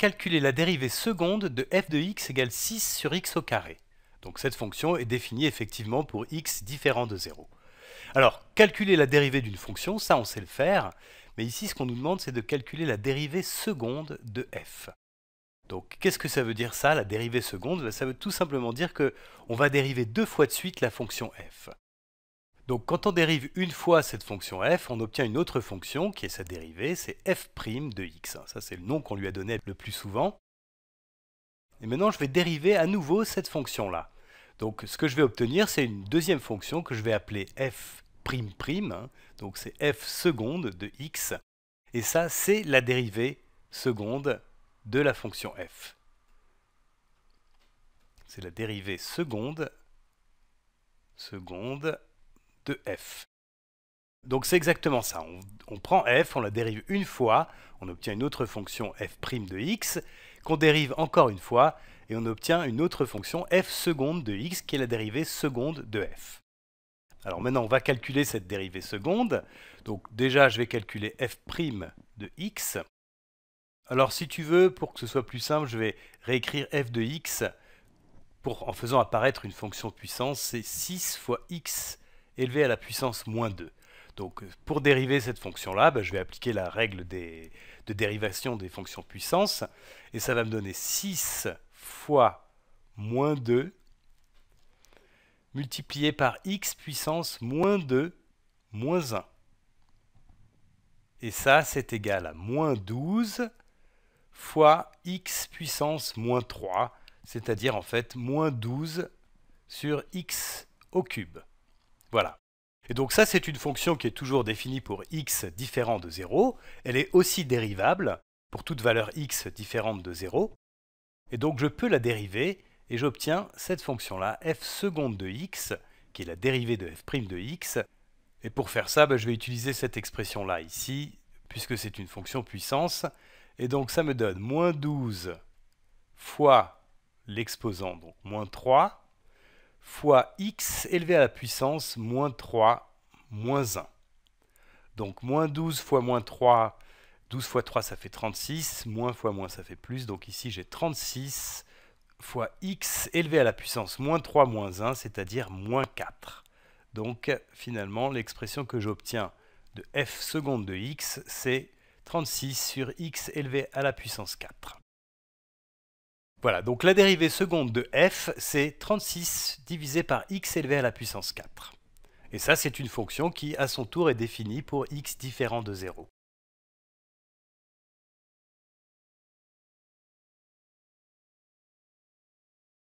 calculer la dérivée seconde de f de x égale 6 sur x au carré. Donc cette fonction est définie effectivement pour x différent de 0. Alors, calculer la dérivée d'une fonction, ça on sait le faire, mais ici ce qu'on nous demande c'est de calculer la dérivée seconde de f. Donc qu'est-ce que ça veut dire ça, la dérivée seconde ben, Ça veut tout simplement dire que va dériver deux fois de suite la fonction f. Donc quand on dérive une fois cette fonction f, on obtient une autre fonction qui est sa dérivée, c'est f' de x. Ça c'est le nom qu'on lui a donné le plus souvent. Et maintenant je vais dériver à nouveau cette fonction-là. Donc ce que je vais obtenir c'est une deuxième fonction que je vais appeler f', donc c'est f seconde de x. Et ça c'est la dérivée seconde de la fonction f. C'est la dérivée seconde, seconde de f. Donc c'est exactement ça. On, prend f, on la dérive une fois, on obtient une autre fonction f' de x, qu'on dérive encore une fois, et on obtient une autre fonction f seconde de x, qui est la dérivée seconde de f. Alors maintenant, on va calculer cette dérivée seconde. Donc déjà, je vais calculer f' de x. Alors si tu veux, pour que ce soit plus simple, je vais réécrire f de x pour, en faisant apparaître une fonction puissance, c'est 6 fois x élevé à la puissance moins 2. Donc euh, pour dériver cette fonction-là, ben, je vais appliquer la règle de dérivation des fonctions puissance, et ça va me donner 6 fois moins 2 multiplié par x puissance moins 2 moins 1. Et ça, c'est égal à moins 12 fois x puissance moins 3, c'est-à-dire en fait moins 12 sur x au cube. Voilà. Et donc ça, c'est une fonction qui est toujours définie pour x différent de 0. Elle est aussi dérivable pour toute valeur x différente de 0. Et donc je peux la dériver et j'obtiens cette fonction-là, f seconde de x, qui est la dérivée de f' prime de x. Et pour faire ça, ben, je vais utiliser cette expression-là ici, puisque c'est une fonction puissance. Et donc ça me donne moins 12 fois l'exposant, donc moins 3, fois x élevé à la puissance moins 3 moins 1. Donc moins 12 fois moins 3, 12 fois 3 ça fait 36, moins fois moins ça fait plus, donc ici j'ai 36 fois x élevé à la puissance moins 3 moins 1, c'est-à-dire moins 4. Donc finalement l'expression que j'obtiens de f seconde de x c'est 36 sur x élevé à la puissance 4. Voilà, donc la dérivée seconde de f, c'est 36 divisé par x élevé à la puissance 4. Et ça, c'est une fonction qui, à son tour, est définie pour x différent de 0.